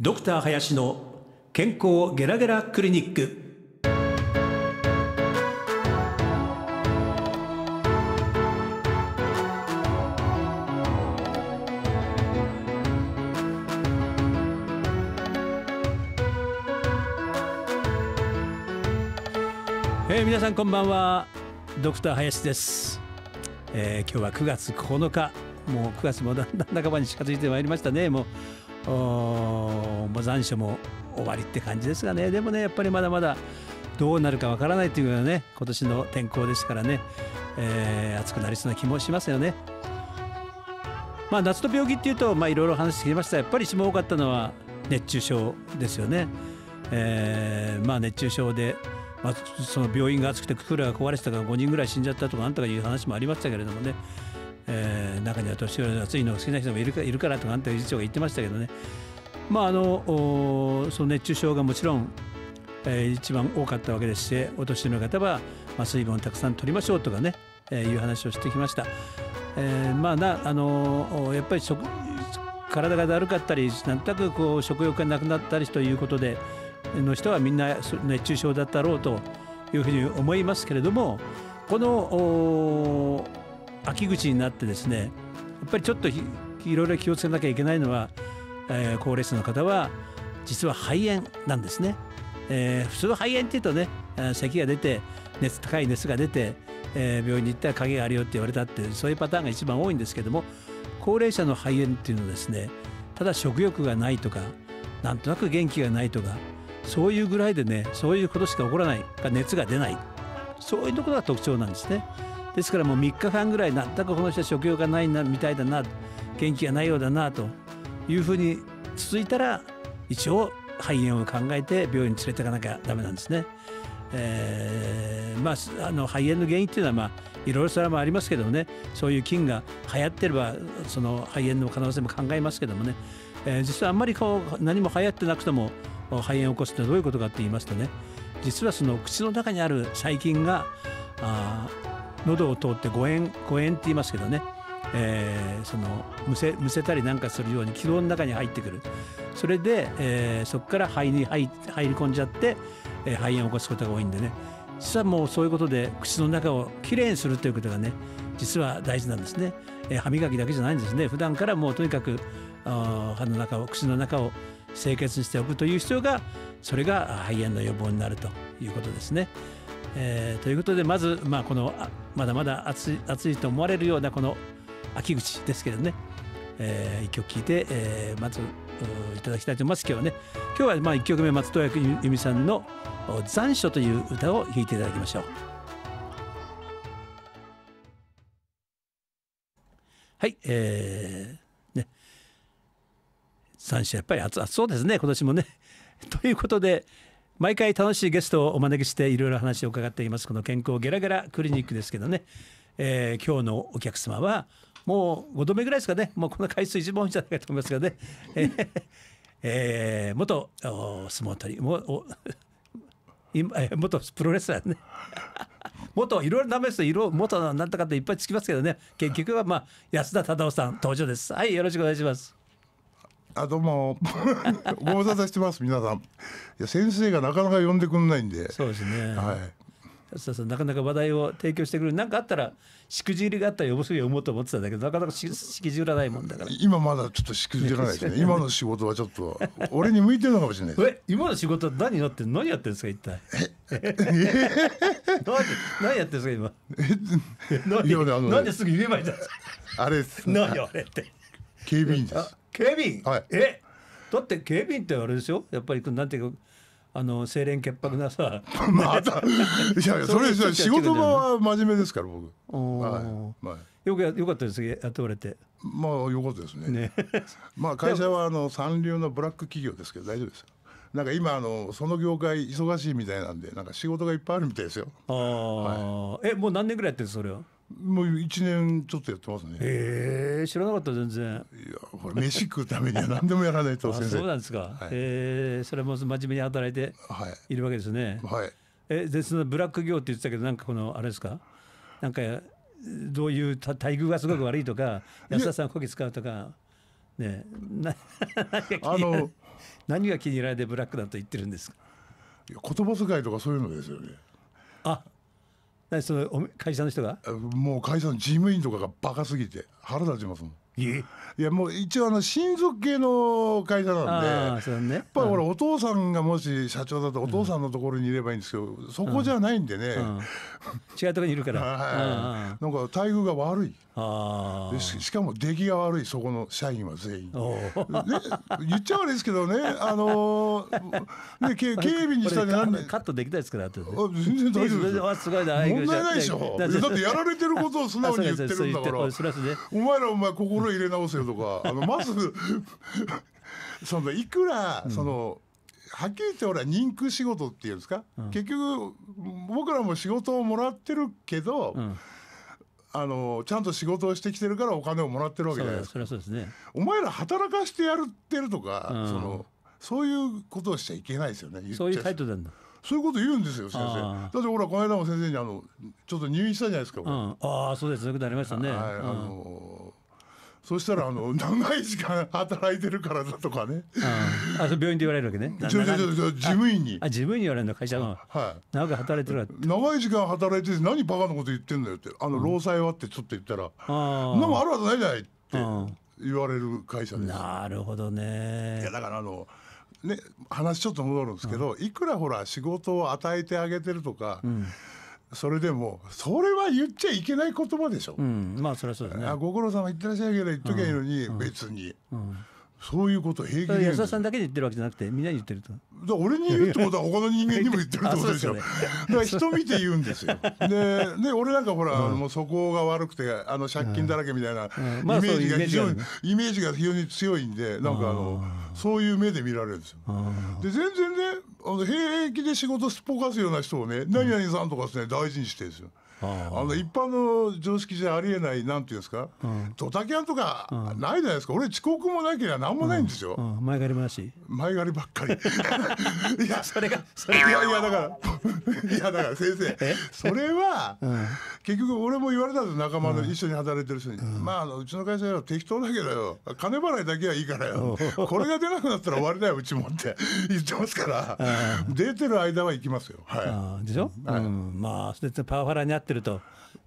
ドクター林の健康ゲラゲラクリニックえー、皆さんこんばんはドクター林です、えー、今日は9月9日もう9月もだんだん半ばに近づいてまいりましたねもうもう残暑も終わりって感じですがねでもねやっぱりまだまだどうなるかわからないというようなね今年の天候ですからね、えー、暑くなりそうな気もしますよね。まあ、夏の病気っていうといろいろ話してきましたやっぱり一番多かったのは熱中症ですよね。えー、まあ熱中症で、まあ、その病院が暑くてクーラーが壊れてたから5人ぐらい死んじゃったとかなんとかいう話もありましたけれどもねえー、中には年寄りの暑いのが好きな人もいるかいるからとかあんた理事長が言ってましたけどね、まあ、あのその熱中症がもちろん、えー、一番多かったわけですしお年寄りの方は、まあ、水分をたくさん取りましょうとかね、えー、いう話をしてきました。えー、まあなあのやっぱり食体がだるかったりなとなくこう食欲がなくなったりということでの人はみんな熱中症だったろうというふうに思いますけれどもこの秋口になってですねやっぱりちょっといろいろ気をつけなきゃいけないのは、えー、高齢者の方は実は肺炎なんですね、えー、普通の肺炎っていうとね咳が出て熱高い熱が出て、えー、病院に行ったら影があるよって言われたってそういうパターンが一番多いんですけども高齢者の肺炎っていうのはですねただ食欲がないとかなんとなく元気がないとかそういうぐらいでねそういうことしか起こらない熱が出ないそういうところが特徴なんですね。ですからもう3日間ぐらい全くこの人は食欲がないなみたいだな元気がないようだなというふうに続いたら一応肺炎を考えて病院に連れていかなきゃダメなんですね。えー、まあ、あの肺炎の原因というのは、まあ、いろいろそれもありますけどもねそういう菌が流行っていればその肺炎の可能性も考えますけどもね、えー、実はあんまりこう何も流行ってなくても肺炎を起こすってどういうことかと言いますとね実はその口の中にある細菌があ喉を通って誤嚥誤嚥って言いますけどね、えー、そのむせむせたりなんかするように気道の中に入ってくるそれで、えー、そこから肺に入入り込んじゃって、えー、肺炎を起こすことが多いんでね実はもうそういうことで口の中をきれいにするということがね実は大事なんですね、えー、歯磨きだけじゃないんですね普段からもうとにかく歯の中を口の中を清潔にしておくという必要がそれが肺炎の予防になるということですね。えー、ということでまず、まあ、このまだまだ暑い暑いと思われるようなこの秋口ですけどね、えー、一曲聴いて、えー、まずいただきたいと思います今日はね今日はまあ1曲目松任谷由実さんの「残暑」という歌を弾いていただきましょう。はい、えー、ね残暑やっぱり暑そうですね今年もね。ということで、毎回楽しいゲストをお招きしていろいろ話を伺っていますこの健康ゲラゲラクリニックですけどね、えー、今日のお客様はもう5度目ぐらいですかねもうこの回数一番多いんじゃないかと思いますけどね、えー、えー、元相撲取りもお今元プロレスラーね 元いろいろ試すと色元なんとかっていっぱいつきますけどね結局はまあ安田忠夫さん登場ですはいよろしくお願いしますあどうもご無沙汰してます皆さんいや先生がなかなか呼んでくれないんでそうですねはいそうそうなかなか話題を提供してくれる何かあったらしくじりがあったらす白いもうと思ってたんだけどなかなかししきじらないもんだから今まだちょっとしくじらないですね 今の仕事はちょっと俺に向いてるのかもしれない え今の仕事は何やって何やってる んですか一体え何何やってるんですか今え何,、ね、何ですぐ言えばいいじゃんあれです、何あれって警備員です警備員、はい、えだって警備員ってあれですよやっぱりなんていうかあの清廉潔白なさ またいやいやそれ仕事場は真面目ですから僕はいはい、よくよかったですやっておれてまあよかったですね、ね、まあ会社はあの三流のブラック企業ですけど大丈夫ですなんか今あのその業界忙しいみたいなんでなんか仕事がいっぱいあるみたいですよああ、はい、えもう何年ぐらいやってるそれはもう1年ちょっとやってますねええ知らなかった全然いやほら飯食うためには何でもやらないと先生そうなんですか、はい、えー、それも真面目に働いているわけですねはい、えでそのブラック業って言ってたけどなんかこのあれですかなんかどういう待遇がすごく悪いとか安田さんこき使うとかねなあの何が気に入られてブラックだと言ってるんですかいや言葉遣いとかそういうのですよねあ何その会社の人がもう会社の事務員とかがバカすぎて腹立ちますもんいやもう一応あの親族系の会社なんで、やっぱり俺お父さんがもし社長だとお父さんのところにいればいいんですけど、そこじゃないんでね、違うところにいるから、なんか待遇が悪いあしかも出来が悪いそこの社員は全員、ね、言っちゃ悪いですけどねあのー、ね警備にしたりなんカットできないですから全然大丈夫です問題ないでしょだってやられてることを素直に言ってるんだからお前らお前心入れ直せよとかあのまず そのいくらその、はっきり言って俺は人工仕事っていうんですか、うん、結局僕らも仕事をもらってるけど、うんあのちゃんと仕事をしてきてるからお金をもらってるわけじゃないですか。そそですね、お前ら働かしてやるってるとか、うん、そのそういうことをしちゃいけないですよね。そういう態度なんだ。そういうこと言うんですよ先生。だってほらこの間も先生にあのちょっと入院したじゃないですか。うん、ああそうですよくなりましたね。はい、あのそしたらあの 長い時間働いてるからだとかね。あ、そう病院で言われるわけね。ちょちょちょ事務員に。あ、事務員に言われるの会社の。はい。長く働いてるか長い時間働いてて何バカなこと言ってんだよってあの労災はってちょっと言ったら、うん、なんもあるわけないじゃないって言われる会社です。なるほどね。いやだからあの。ね、話ちょっと戻るんですけど、いくらほら仕事を与えてあげてるとか、うんそれでもそれは言っちゃいけない言葉でしょ、うん、まあそれはそうですねあご苦労様言ってらっしゃいけど言っときゃいいのに、別に、そういうこと平気で安田さんだけで言ってるわけじゃなくてみんなに言ってるとだ俺に言うってことは他の人間にも言ってるってことでしょね、だから人見て言うんですよ でで俺なんかほら、うん、もうそこが悪くてあの借金だらけみたいな、イメージが非常に、イメージが非常に強いんでなんかあのそういう目で見られるんですよで全然ねあの平気で仕事すっぽかすような人をね「何々さん」とかですね大事にしてるんですよ、あの一般の常識じゃありえないなんていうんですか、うん、ドタキャンとかないじゃないですか、俺遅刻もなければ何もないんですよ、うんうん、前借りし。前借りばっかり いやそれがそれいやいやだからいやだから先生それは、結局俺も言われたんです仲間の一緒に働いてる人に、まああのうちの会社は適当だけどよ金払いだけはいいからよこれが出なくなったら終わりだようちもって 言ってますから出てる間は行きますよはいでしょ、はい、まあパワハラにあってってると。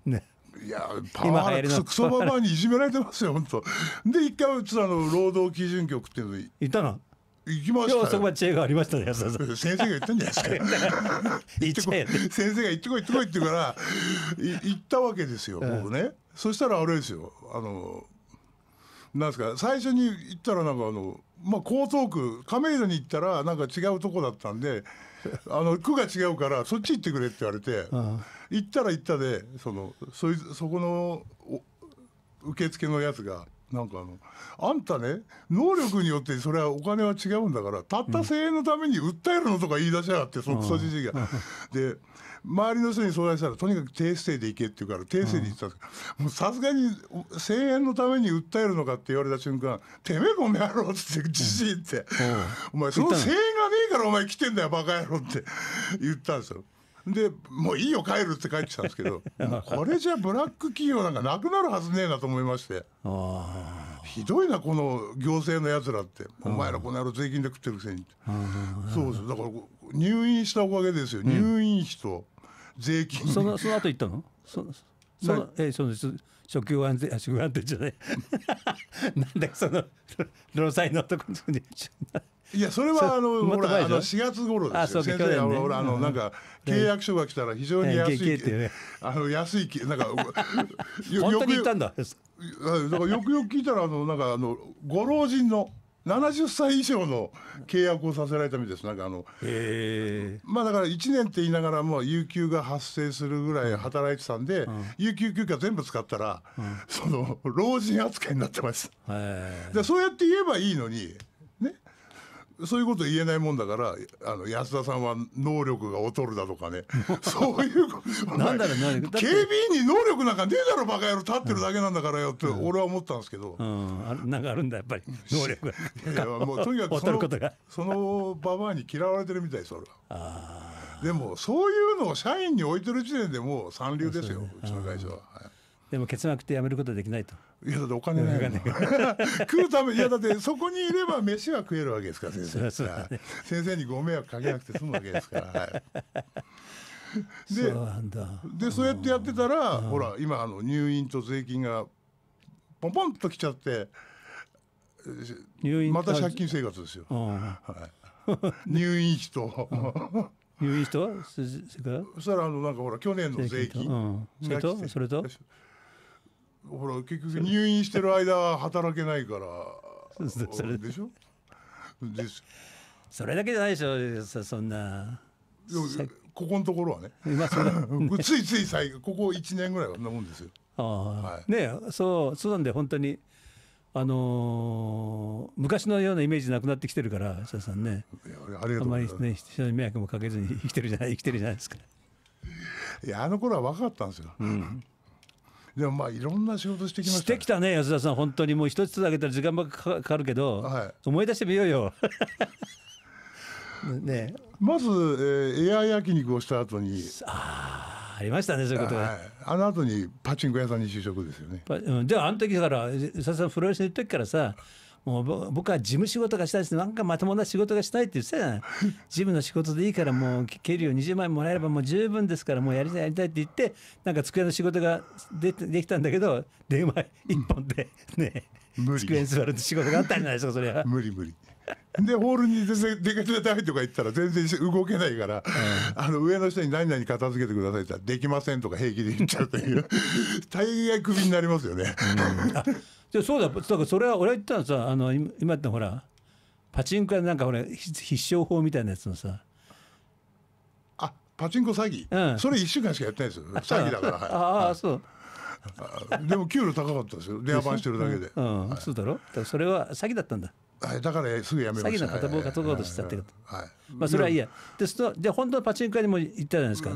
ねいやパワハラクソババアにいじめられてますよ本当で一回うちあの労働基準局っていうのに行ったの行きましたよそこまで知恵がありましたね 先生が言ったんじゃないですか行 ってこい先生が行ってこい行ってこいって言うから行ったわけですよ、うん、ねそしたらあれですよあのなんですか最初に行ったらなんかあのまあ江東区亀戸に行ったらなんか違うとこだったんで あの区が違うからそっち行ってくれって言われて行ったら行ったでそのそいそこの受付のやつがなんかあのあんたね能力によってそれはお金は違うんだからたった声援のために訴えるのとか言い出しやがってそのクソじじいが。で周りの人に相談したらとにかく訂正で行けって言うから訂正で言ったんですけどさすがに声援のために訴えるのかって言われた瞬間「てめえめんやろ」っつってじじいって「お前その声援がねえからお前来てんだよバカ野郎」って言ったんですよ。でもういいよ帰るって帰ってたんですけど これじゃブラック企業なんかなくなるはずねえなと思いましてひどいなこの行政のやつらってお前らこの野郎税金で食ってるくせにそうですだから入院したおかげですよ、うん、入院費と税金そのその後行ったのそそのえその職業安全あ職業安定じゃない なんだその 労災のとこにいやそれはあのほらあの4月頃です先生ほらあのなんか契約書が来たら非常に安いあの安いなんか 本当に言ったんだだからよくよく聞いたらあのなんかあのご老人の70歳以上の契約をさせられたみたいですなんかあのまあだから1年って言いながらも有給が発生するぐらい働いてたんで、有給休暇全部使ったら、その老人扱いになってます。でそうやって言えばいいのにそういうこと言えないもんだからあの安田さんは能力が劣るだとかね そういうなんだろうな警備員に能力なんかねえだろバカ野郎立ってるだけなんだからよって俺は思ったんですけど、うんうん、なんかあるんだやっぱり能力がいやもうとにかく そのそのババアに嫌われてるみたいです俺はでもそういうのを社員に置いてる時点でもう三流ですようちの会社は。はいでも結膜ってやめることはできないと。いやだってお金ないの。食うためいやだって そこにいれば飯は食えるわけですから先生。そうそうね、先生にご迷惑かけなくて済むわけですから。でそうでそうやってやってたら、ほら今あの入院と税金がポンポンと来ちゃって入院また借金生活ですよ。はい、入院費と。入院費とそれからそしたらあのなんかほら去年の税金、それとそれとほら結局入院してる間働けないから それでしょですそれだけじゃないでしょそんなここのところはね、ついつい最ここ1年ぐらいはそんなもんですよあ、はい、ねそうそうなんで本当にあのー、昔のようなイメージなくなってきてるからさんねあまりね人に迷惑もかけずに生きてるじゃない生きてるじゃないですかいやあの頃は若かったんですよ、うんでもまあいろんな仕事してきました、ね、してきたね安田さん本当にもう一つだけたら時間ばっかかるけど、はい、思い出してみようよ ねまず、えー、エア焼肉をした後にああありましたねそういうことは、はい、あの後にパチンコ屋さんに就職ですよねじゃああの時からさ田さんフロレスに行った時からさもう僕は事務仕事がしたいですなんかまともな仕事がしたいって言ってたじゃない事務 の仕事でいいからもう給料20万円もらえればもう十分ですからもうやりたいやりたいって言ってなんか机の仕事がでできたんだけど 電話一本でね、机に座る仕事があったじゃないですかそれは。無理無理でホールに出かけたいとか言ったら全然動けないから、うん、あの上の人に何々片付けてくださいって言ったらできませんとか平気で言っちゃうという大概クビになりますよね、うんでそうだだからそれは俺は言ったのさあの今ってほらパチンコやなんかほら必勝法みたいなやつのさあパチンコ詐欺、うん、それ1週間しかやってないですよ詐欺 だからはい、ああそう、でも給料高かったですよ電話番してるだけで、うん、はい、そうだろだそれは詐欺だったんだはい、だからすぐやめました詐欺の片棒が取ろうとしたってこと、はい、はい、まあそれはいいやですとじゃ本当はパチンコ屋にも行ったじゃないですか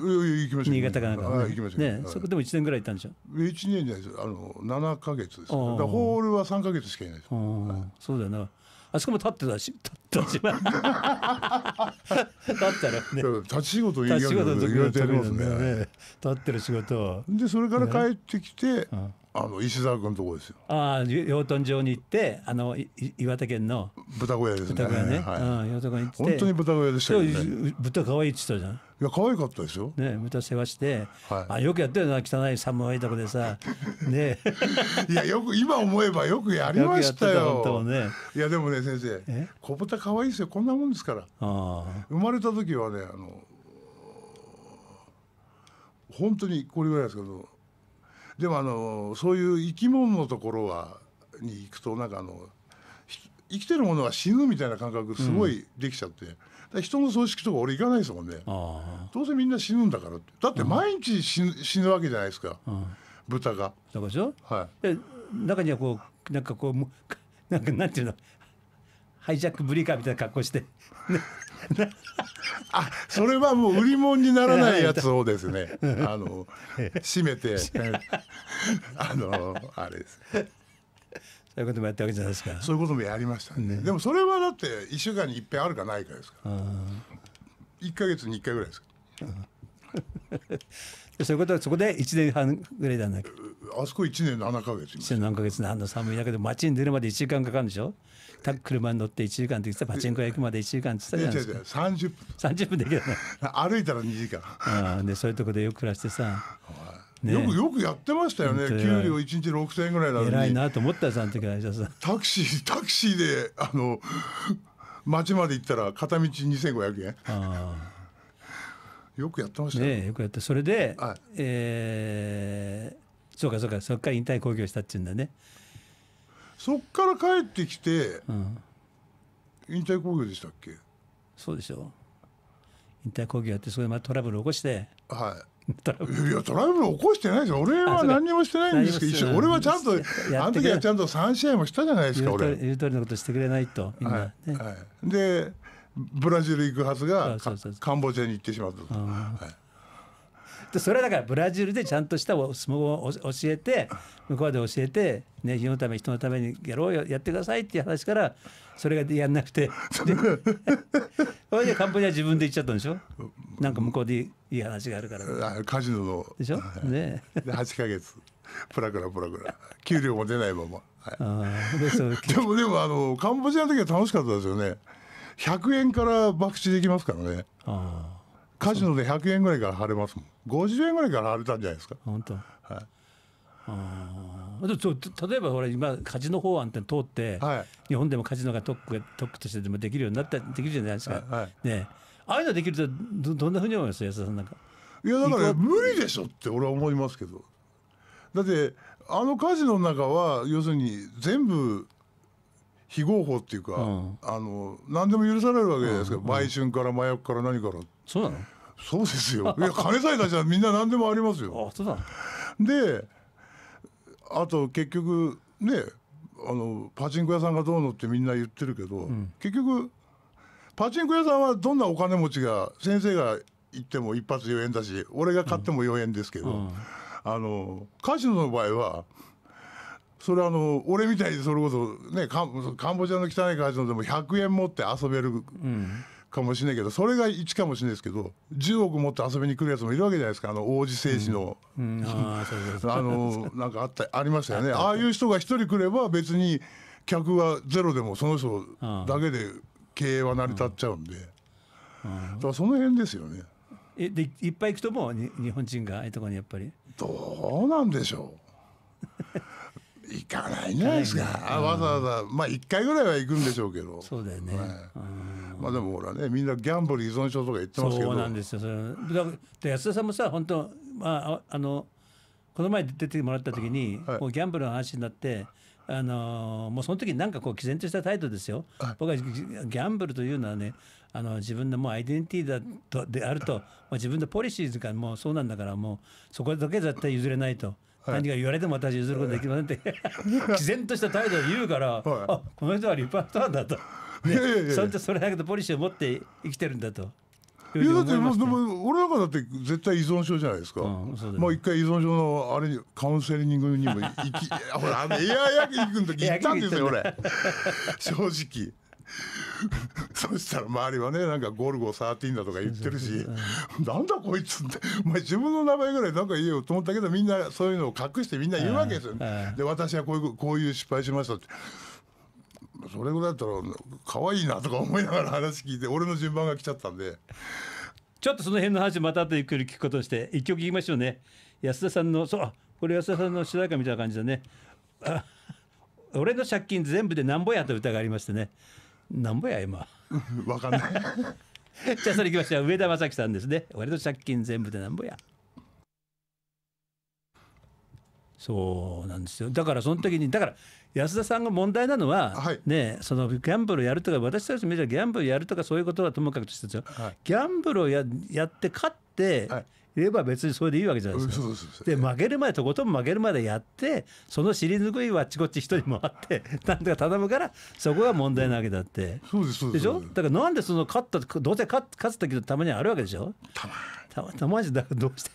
新潟かなんか、ね、い、行きましたね、はい、そこでも1年ぐらい行ったんでしょ1年じゃないですあの7か月ですだホールは3か月しかいないです、はい、そうだよなあそこも立ってたし立ったし立ったらね立ち仕事言われてやりますねね立ってる仕事でそれから帰ってきて、うあの石沢君とこですよ。ああ、養豚場に行って、あの岩手県の豚小屋ですね。豚小屋ね。はい、うん、養豚本当に豚小屋でしたよね。豚可愛いって言ったじゃん。いや可愛かったですよ。ね、豚世話して、はい、あよくやってるな汚い寒いとこでさ、ね。いやよく今思えばよくやりましたよ。よね、いやでもね先生、小豚可愛いですよ。こんなもんですから。ああ。生まれた時はねあの本当にこれぐらいですけど。でもあのそういう生き物のところはに行くとなんかあの生きてるものは死ぬみたいな感覚すごいできちゃって、うん、人の葬式とか俺行かないですもんねどうせみんな死ぬんだからだって毎日死ぬ,、死ぬわけじゃないですか、うん、豚が。しょ、はい、で中にはこうなんかこうなんかなんていうのハイジャックブリーカーみたいな格好して あそれはもう売り物にならないやつをですね あの締めて あのあれです。そういうこともやったわけじゃないですか。そういうこともやりましたね。ねでもそれはだって一週間に一遍あるかないかですから。一か月に一回ぐらいです。かそういうことはそこで一年半ぐらいだなきゃ。あそこ1年7か月1年7か月の寒い中で街に出るまで1時間かかるんでしょタックル乗って1時間って言ってたパチンコ屋行くまで1時間って言ってたじゃ30分30分できる歩いたら2時間あでそういうとこでよく暮らしてさ、ね、よくよくやってましたよね給料1日6000円ぐらいなのに偉いなと思ったよその時はタクシータクシーであの町まで行ったら片道2500円あよくやってましたね、ね、よくやってそれで、はい、えーそうかそうかそっから引退興行したっちゅうんだねそっから帰ってきて、うん、引退興行でしたっけそうでしょ引退興行やってそれまたトラブル起こしてはい トラブルいやトラブル起こしてないですよ俺は何もしてないんですけど俺はちゃんとあの時はちゃんと3試合もしたじゃないですか俺言う通りのことしてくれないとみんな、はいねはい、でブラジル行くはずがカンボジアに行ってしまったと。はいでそれはだからブラジルでちゃんとした相撲を教えて向こうで教えて、ね、日のため人のためにやろうよやってくださいっていう話からそれがやんなくて それでカンボジは自分で行っちゃったんでしょなんか向こうでいい話があるからカジノのでしょ、ねで8か月プラクラプラクラ 給料も出ないまま、はい、でもでもあのカンボジアの時は楽しかったですよね100円から博打できますからねああカジノで100円ぐらいから貼れますもん50円ぐらいから貼れたんじゃないですか本当、はい、あ例えばほら今カジノ法案って通って、はい、日本でもカジノが特区特区としてでもできるようになったできるじゃないですか、はい、ねああいうのできるとどどんなふうに思います安田さんなんかいやだから無理でしょって俺は思いますけどだってあのカジノの中は要するに全部非合法っていうか、うん、あの何でも許されるわけじゃないですか、うんうん、売春から麻薬から何からって。そうなのそうですよいや金さえ出しらみんな何でもありますよあそうだであと結局ねあのパチンコ屋さんがどうのってみんな言ってるけど、うん、結局パチンコ屋さんはどんなお金持ちが先生が行っても一発4円だし俺が買っても4円ですけど、うん、あのカジノの場合はそれあの俺みたいにそれこそねカンボジアの汚いカジノでも100円持って遊べる、うん、かもしれないけどそれが1かもしれないですけど10億持って遊びに来るやつもいるわけじゃないですかあの王子政治の、うん、あのなんかあったありましたよねああいう人が1人来れば別に客はゼロでもその人だけで経営は成り立っちゃうんで、だからその辺ですよね。えでいっぱい行くとも日本人がああいうとこにやっぱりどうなんでしょう 行かないんじゃないですかわざわざまあ1回ぐらいは行くんでしょうけどそうだよね、はいまあでもほらねみんなギャンブル依存症とか言ってますけどそうなんですよそれだから安田さんもさ本当まああのこの前出てもらった時に、はい、うギャンブルの話になってあのもうその時なんかこう毅然とした態度ですよ、はい、僕はギャンブルというのはねあの自分のもうアイデンティティだとであると、まあ、自分のポリシーとかもうそうなんだからもうそこだけ絶対譲れないと。はい、何が言われても私譲ることできませんって 毅然とした態度を言うから、はい、あこの人は立派なんだとね、それとそれだけのポリシーを持って生きてるんだと。いやだってもでも俺なんかだって絶対依存症じゃないですか、うんね、一回依存症のあれにカウンセリングにも行き ほらあのエア焼き行く時行ったんですよ俺 正直 そしたら周りはねなんか「ゴルゴ13」だとか言ってるし「なんだこいつ」って「お前自分の名前ぐらいなんか言えよ」と思ったけどみんなそういうのを隠してみんな言うわけですよ、ね、で私はこういうこういう失敗しましたって。それぐらいだったら可愛いなとか思いながら話聞いて俺の順番が来ちゃったんでちょっとその辺の話また後でゆっくり聞くことにして一曲聞きましょうね安田さんのそうこれ安田さんの主題歌みたいな感じだねあ俺の借金全部でなんぼやと歌がありましてねなんぼや今わかんない じゃあそれいきましょう上田正樹さんですね俺の借金全部でなんぼやそうなんですよだからその時にだから安田さんが問題なのは、はい、ね、そのギャンブルやるとか私たちメディアギャンブルやるとかそういうことはともかくとしてですよ、はい、ギャンブルをややって勝って、はいいれば別にそれでいいわけじゃないですか。で負けるまでとことん負けるまでやってその尻拭いはあっちこっち一人回ってなんとか頼むからそこが問題なわけだって。そうですそうですしょだからなんでその勝ったどうせ勝勝つ時のたまにあるわけでしょたまたまたまじだからどうして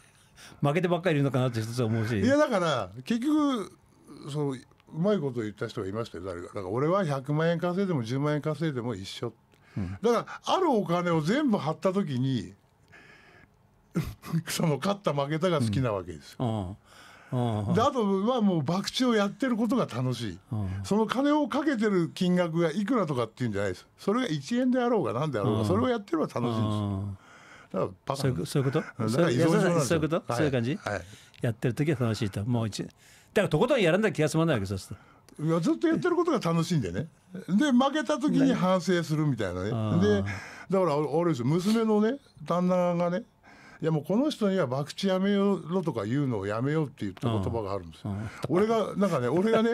負けてばっかりいるのかなって一つは思うし。いやだから結局そのうまいこと言った人がいましたよ誰かだから俺は100万円稼いでも10万円稼いでも一緒、うん、だからあるお金を全部貼った時に その勝った負けたが好きなわけですよ。うんであとはもう博打をやってることが楽しい、その金をかけてる金額がいくらとかっていうんじゃないですそれが1円であろうが何であろうが、それをやってれば楽しいです、だからそういうことそういうことそういう感じ、はい、やってる時は楽しいともう一だからとことんやらない気が済まないわけすいやずっとやってることが楽しいんでねで負けた時に反省するみたいなねでだから俺です娘のね旦那がねいやもうこの人には博打やめようとか言うのをやめようって言った言葉があるんですよ。俺がなんかね俺がね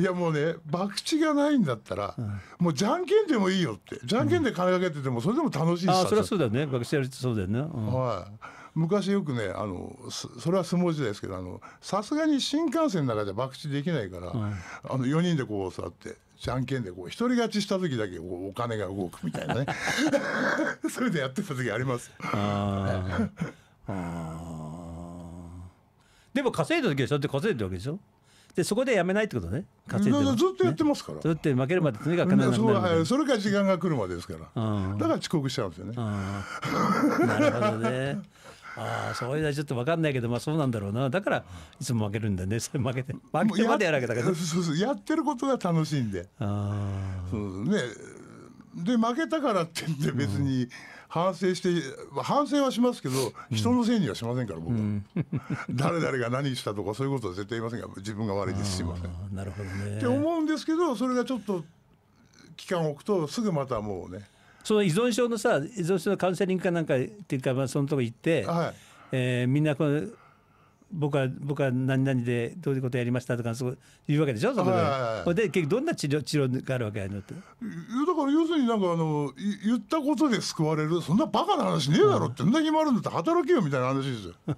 いやもうね博打がないんだったら、もうじゃんけんでもいいよってじゃんけんで金かけててもそれでも楽しいし、うん、あそれはそうだね博打やるってそうだよね。はい、昔よくねあのそれは相撲時代ですけどさすがに新幹線の中じゃ博打できないから、はい、あの4人でこう座ってじゃんけんでこう一人勝ちした時だけお金が動くみたいなね それでやってた時ありますでも稼いだ時でしょって稼いでるわけでしょでそこでやめないってことね稼いでずっとやってますから、ね、ずっと負けるまでとにかくなくなそれから時間が来るまでですからだから遅刻しちゃうんですよねなるほどねああそれはちょっと分かんないけどまあそうなんだろうなだからいつも負けるんだねそれ負けて負けてまでやらけだからそうそうやってることが楽しいんでああねで負けたからって言って別に反省して、うん、反省はしますけど人のせいにはしませんから、僕は、うん、誰々が何したとかそういうことは絶対言いませんが自分が悪いですしませんなるほどねって思うんですけどそれがちょっと期間を置くとすぐまたもうねその依存症のさ依存症のカウンセリングかなんかっていうか、まあ、そのとこ行って、はいえー、みんなこの僕は僕は何々でどういうことやりましたとかそういうわけでしょそこで、はいはい、で結局どんな治療治療があるわけやのってだから要するになんかあの言ったことで救われるそんなバカな話ねえだろって、うん、んだけあるんだったら働けよみたいな話ですよ だ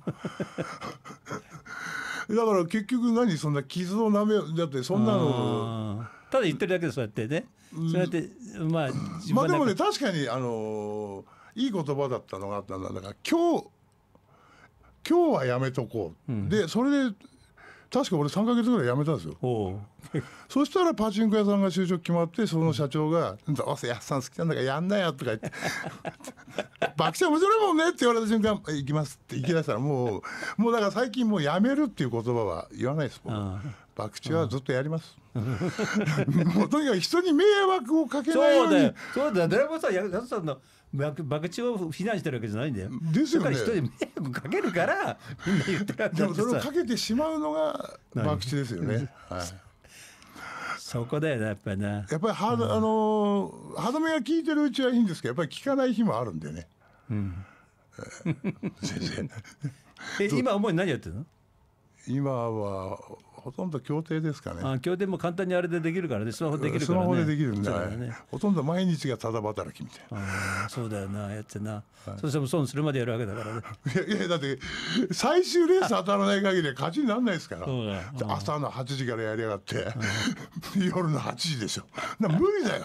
から結局何そんな傷をなめだってそんなのただ言ってるだけでそうやってね、そうやってまあまあでもね確かにあのー、いい言葉だったのがあったんだだから今日今日はやめとこう、うん、でそれで確か俺3か月ぐらいやめたんですよそしたらパチンコ屋さんが就職決まってその社長が「どうせやっさん好きなんだからやんなよ」とか言って「爆笑面白いもんね」って言われた瞬間「行きます」って行きだしたらもうもうだから最近もう「やめる」っていう言葉は言わないです博打はずっとやります。もうとにかく人に迷惑をかけないように。そうだよ。そうだよ。寺本さん、やつさんの博打を非難してるわけじゃないんだよ。ですよね。人に迷惑かけるから、みんな言ってるわけでもそれをかけてしまうのが博打ですよね。はい。そこだよね、やっぱりな。やっぱりは、うん、あの歯止めが効いてるうちはいいんですけど、やっぱり効かない日もあるんでね。うん。先生。え、今主に何やってるの？今はほとんど協定ですかねあ協定も簡単にあれでできるからねスマホできるからねスマホでできるんだ、ね、ほとんど毎日がただ働きみたいなそうだよなやってな、はい、そしても損するまでやるわけだからねいやいやだって最終レース当たらない限り勝ちにならないですから朝の8時からやりやがって夜の8時でしょな無理だよ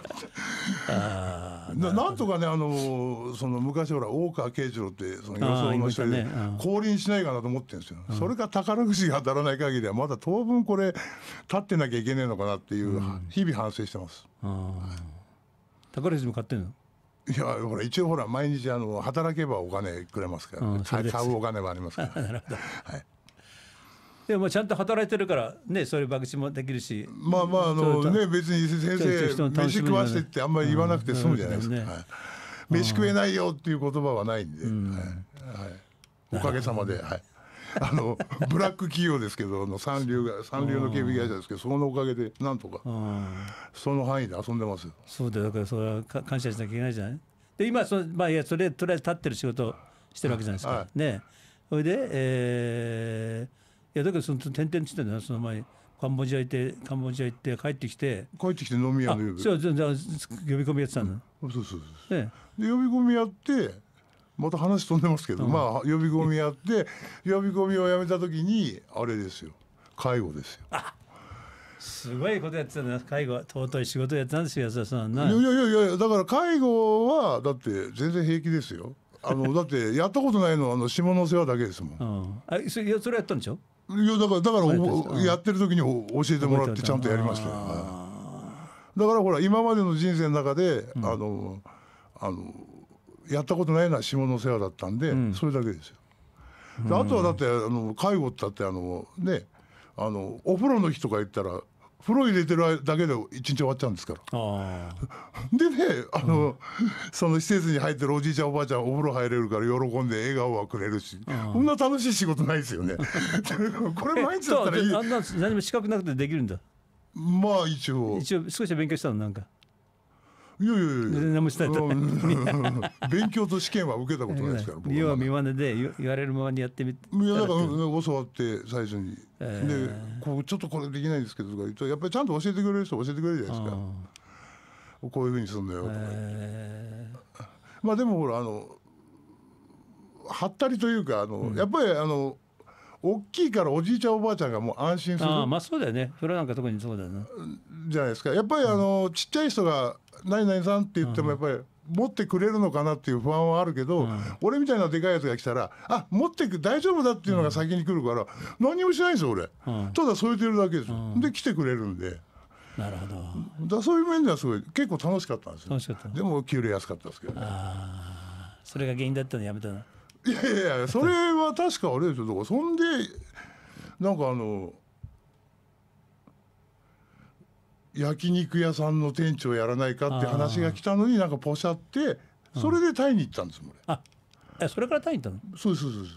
あななんとかねあのその昔ほら大川慶次郎ってその予想の人で、ね、降臨しないかなと思ってるんですよ、それか宝くじが当たらない限りはまだ当分分これ立ってなきゃいけないのかなっていう、日々反省してます。宝石も買ってんのいやほら一応ほら毎日あの働けばお金くれますから、うん、買うお金はありますから。はいでもちゃんと働いてるからねそういう博打もできるしまあまああのね別に先生飯食わせてってあんまり言わなくて済むじゃないですか、ねはい、飯食えないよっていう言葉はないんで、はいはい、おかげさまではい。あのブラック企業ですけどあの三流が三流の警備会社ですけどそのおかげでなんとかその範囲で遊んでますそうだだからそれは感謝しなきゃいけないじゃないで今そ,、まあ、いやそれとりあえず立ってる仕事してるわけじゃないですか、はい、ねそれでえー、いやだけどその点々いてんだなその前に。カンボジア行ってカンボジア行って帰ってきて帰ってきて飲み屋の呼びそう呼び込みやってたんだ、うそうそうそう、ね、で呼び込みやってまた話飛んでますけど、うん、まあ呼び込みやって呼び込みをやめた時にあれですよ介護ですよ。すごいことやってたな介護尊い仕事やってたんですよ安田さんいやいやいやだから介護はだって全然平気ですよあの だってやったことないのはあの下の世話だけですもん、うん、あそれそれやったんでしょいやだからだからおやってる時に教えてもらってちゃんとやりましたよ、だからほら今までの人生の中で、うん、あのあのやったことないのは下の世話だったんで、うん、それだけですよ。であとはだってあの介護ってだってあのねあのお風呂の日とか言ったら風呂入れてるだけで一日終わっちゃうんですから。でねあの、うん、その施設に入ってるおじいちゃんおばあちゃんお風呂入れるから喜んで笑顔はくれるしこんな楽しい仕事ないですよね。これ毎日だったらいい。あんな何も資格なくてできるんだ。まあ一応。一応少し勉強したのなんか。いやいやいや何もしい勉強と試験は受けたことないですから見よう見まねで言われるままにやってみいやだから教わって最初に、でこうちょっとこれできないんですけどとか言うとやっぱりちゃんと教えてくれる人教えてくれるじゃないですかこういうふうにするんだよとか、まあでもほらあのはったりというかあの、やっぱりあの大きいからおじいちゃんおばあちゃんがもう安心するあまあそうだよね風呂なんか特にそうだよねじゃないですかやっぱりあの、うん、ちっちゃい人が「何々さん」って言ってもやっぱり、持ってくれるのかなっていう不安はあるけど、うん、俺みたいなでかいやつが来たらあ持ってく大丈夫だっていうのが先に来るから、うん、何もしないですよ俺、ただ添えてるだけです、で来てくれるんで。なるほど。だそういう面ではすごい結構楽しかったんですよ。楽しかったでも給料安かったですけどね。それが原因だったのやめたな。いやいやいやそれは確かあれですよだかそんでなんかあの焼肉屋さんの店長やらないかって話が来たのになんかポシャってそれでタイに行ったんですもん俺あえそれからタイに行ったのそうそうそうです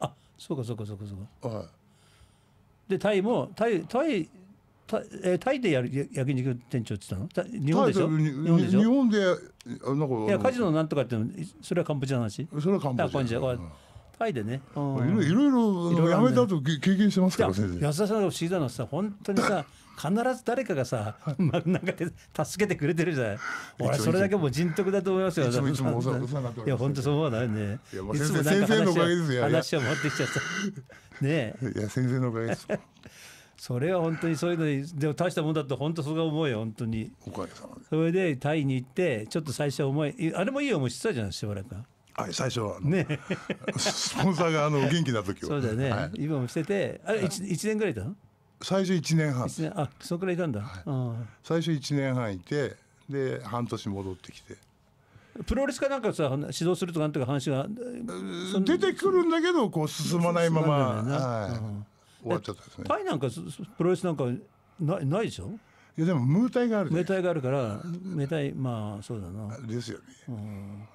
あそうかそうかそうかそうかはいでタイもタイタイえタイでやる焼肉店長って言ったの日本でしょ日本でしょ日本でなんかいやカジノなんとかってそれはカンボジアの話それはカンボジア、うんタイでね、うん、いろいろやめたと経験してますから安田さんが不思議なのさ本当にさ 必ず誰かがさ真ん中で 助けてくれてるじゃない俺それだけもう人徳だと思いますよいつもいや本当そう思わないねいつも先生のおかげですよ話を持ってきちゃったねいや先生のおかげですそれは本当にそういうのにでも大したもんだって本当それが重いよ本当におかげさまでそれでタイに行ってちょっと最初重いあれもいい思いしてたじゃんしばらくは。はい、最初はねスポンサーがあの元気な時はそうだよね、はい、今もしててあれ 1,、1年ぐらいいたの最初1年半1年あそっくらいいたんだ、はい、最初1年半いてで半年戻ってきてプロレスかなんかさ指導するとかなんとか話が出てくるんだけどこう進まないまま、はい、うん終わっちゃったですねタイなんかプロレスなんかないないでしょいやでもムータイがあるムータイがあるからムータイまあそうだなですよね、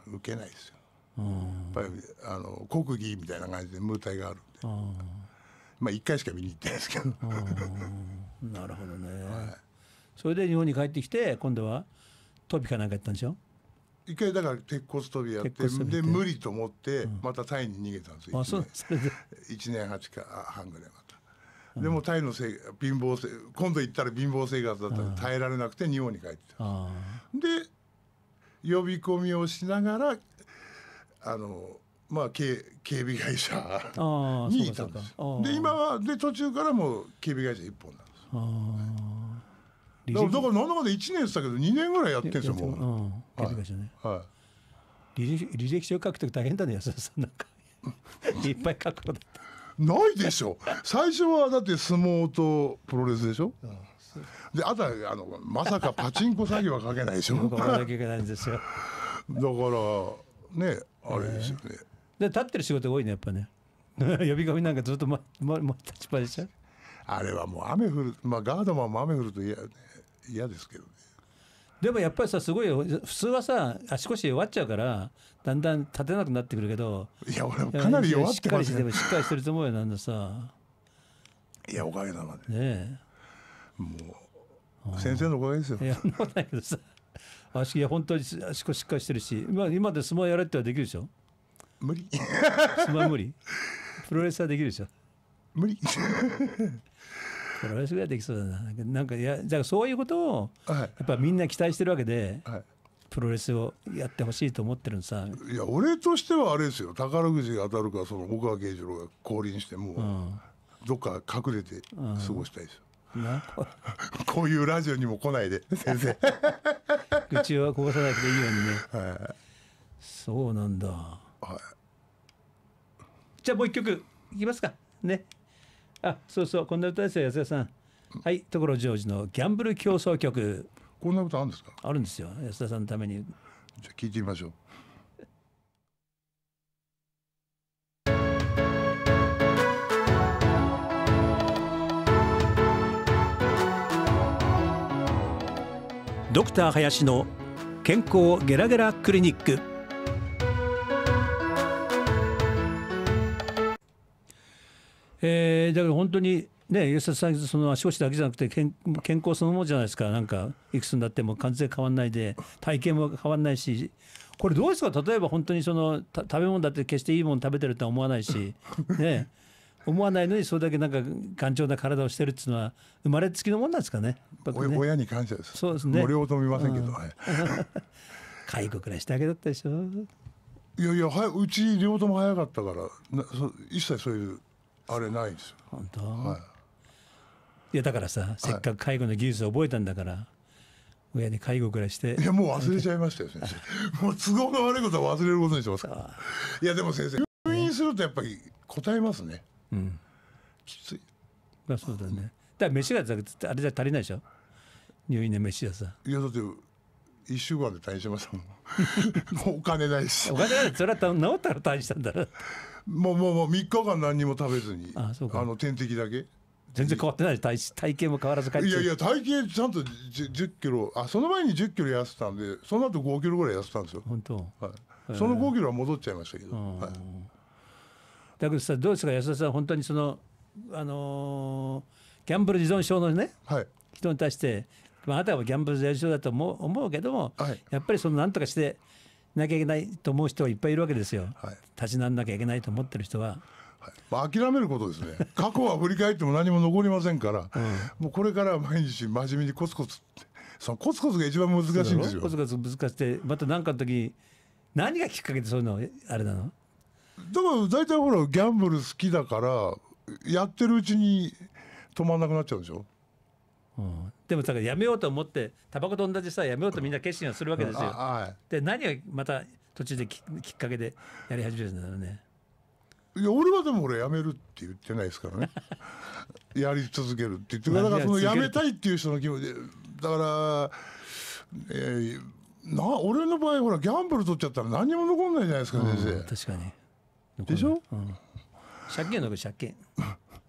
うん、受けないですよ、うん、やっぱりあの国技みたいな感じでムータイがあるんで、うん、まあ一回しか見に行ってないですけど、なるほどね、はい、それで日本に帰ってきて今度はトピかなんかやったんでしょ一回だから鉄骨飛びやってで無理と思ってまたタイに逃げたんですよ、うん、1 年八か半ぐらいでもタイのせい貧乏せ今度行ったら貧乏生活だったら耐えられなくて日本に帰ってたで呼び込みをしながらあのまあ警警備会社にいたんですで今はで途中からも警備会社一本なんですだからだから何だかで1年ってたけど2年ぐらいやってんですよもう、うん、警備会社ね、はい、履歴履歴書を書くと大変だね安田さんなんか いっぱい書くのだったないでしょ最初はだって相撲とプロレスでしょ、うんであとはあのまさかパチンコ詐欺はかけないでしょだからねあれですよね、で立ってる仕事多いねやっぱね呼び込みなんかずっと、ままま、立ちっぱでしょあれはもう雨降るまあガードマンも雨降ると嫌、ね、嫌ですけどねでもやっぱりさすごい普通はさ足腰弱っちゃうからだんだん立てなくなってくるけどいや俺かなり弱ってますねしっかりしてしっかりしてると思うよなんださいやおかげさまでねもう先生のおかげですよいやそんなことないけどさ足いや本当に足腰しっかりしてるし、まあ、今で相撲やれってはできるでしょ無理相撲無理プロレスはできるでしょ無理私ぐらいできそうだななんかいやだからそういうことをやっぱみんな期待してるわけで、はい、プロレスをやってほしいと思ってるんさいや俺としてはあれですよ宝くじが当たるかその岡川慶次郎が降臨してもう、うん、どっか隠れて過ごしたいですよ、うん、な こういうラジオにも来ないで 先生愚痴はこぼさなくていいようにね、はい、そうなんだ、はい、じゃあもう一曲いきますかねあそうそうこんな歌ですよ安田さんはい所ジョージのギャンブル競争曲こんな歌あるんですかあるんですよ安田さんのためにじゃ聞いてみましょうドクター林の健康ゲラゲラクリニックえー、だから本当にね、吉田さんその足腰だけじゃなくて健健康そのものじゃないですかなんかいくつになっても完全変わんないで体型も変わんないしこれどうですか例えば本当にその食べ物だって決していいもの食べてるとは思わないし、ね、思わないのにそれだけなんか頑丈な体をしてるっていうのは生まれつきのもんなんですかね、やっぱね、親に感謝ですそうですね無料と見ませんけど、うん、介護くらいしてあげったでしょいやいやはうち両方とも早かったからなそ一切そういうあれないです本当、はい、いやだからさ、せっかく介護の技術を覚えたんだから親に介護暮らしていやもう忘れちゃいましたよ先生 もう都合が悪いことは忘れることにしますからいやでも先生入院するとやっぱり答えますねうんきついまあそうだね、だから飯があれじゃ足りないでしょ入院の飯はさいやだって1週間で退院しましたもん お金ないしお金ないそれは治ったら退院したんだろもうもうもう3日間何にも食べずにあそうかの点滴だけ全然変わってない体体型も変わらず帰っていやいや体型ちゃんと 10, キロあその前に10キロ痩せたんでその後5キロぐらい痩せたんですよ本当、はい、その5キロは戻っちゃいましたけど、はい、だけどさどうですか安田さん本当にそのあのー、ギャンブル依存症のね、はい、人に対して、まあ、あなたはギャンブル依存症だと思う思うけども、はい、やっぱりそのなんとかしてなきゃいけないと思う人はいっぱいいるわけですよ、はい、立ちなんなきゃいけないと思ってる人は。はいまあ、諦めることですね 過去は振り返っても何も残りませんから、うん、もうこれから毎日真面目にコツコツそのコツコツが一番難しいんですよコツコツ難しくてまた何かの時何がきっかけでそういうのあれなのだから大体ほらギャンブル好きだからやってるうちに止まんなくなっちゃうでしょうん、でもだからやめようと思ってタバコと同じさやめようとみんな決心をするわけですよ。で何がまた途中できっかけでやり始めるんだろうね。いや俺はでも俺やめるって言ってないですからね やり続けるって言ってだからそのやめたいっていう人の気持ちだから、えー、な俺の場合ほらギャンブル取っちゃったら何も残んないじゃないですか、うん、先生。確かにでしょ、うん、借金の借金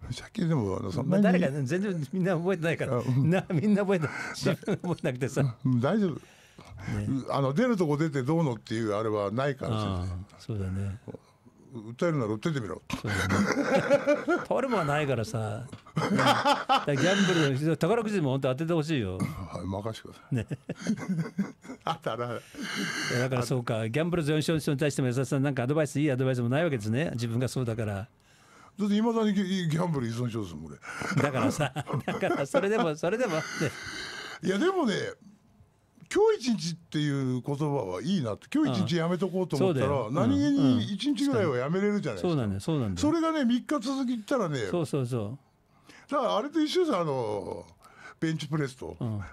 借金でもそんなに、まあ、誰か、全然みんな覚えてないから、うん、なみんな覚えて自分覚えなくてさ、大丈夫、ね、あの出るとこ出てどうのっていうあれはないから、そうだね訴えるなら訴えてみろ。ね、フォルムはないからさ。ね、ギャンブルの宝くじも本当当ててほしいよ。はい、任してください。ね。あたら。だからそうか、ギャンブル全勝に対しても安田さんなんかアドバイスいいアドバイスもないわけですね。自分がそうだから。だっていまだにギャンブル依存症ですもんねだからさ だからそれでもそれでも、ていやでもね今日一日っていう言葉はいいなって今日一日やめとこうと思ったら、何気に一日ぐらいはやめれるじゃないですか、うんうん、そうなんだそれがね3日続きったらねそうそうそうだからあれと一緒ですあのベンチプレスと、我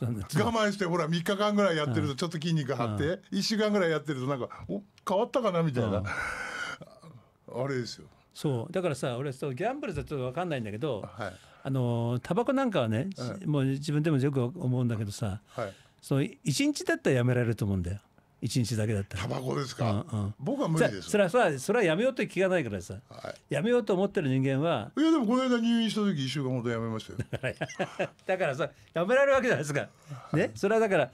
慢してほら3日間ぐらいやってるとちょっと筋肉張って、うん、1週間ぐらいやってるとなんかお変わったかなみたいな、あれですよそうだからさ俺そうギャンブルだと分かんないんだけど、はい、あのタバコなんかはね、もう自分でもよく思うんだけどさ、はい、その1日だったらやめられると思うんだよ1日だけだったらタバコですか、うんうん、僕は無理ですそれはさそれはやめようって気がないからさ、はい、やめようと思ってる人間はいやでもこの間入院した時1週間ほどやめましたよ だからさやめられるわけじゃないですかねそれはだから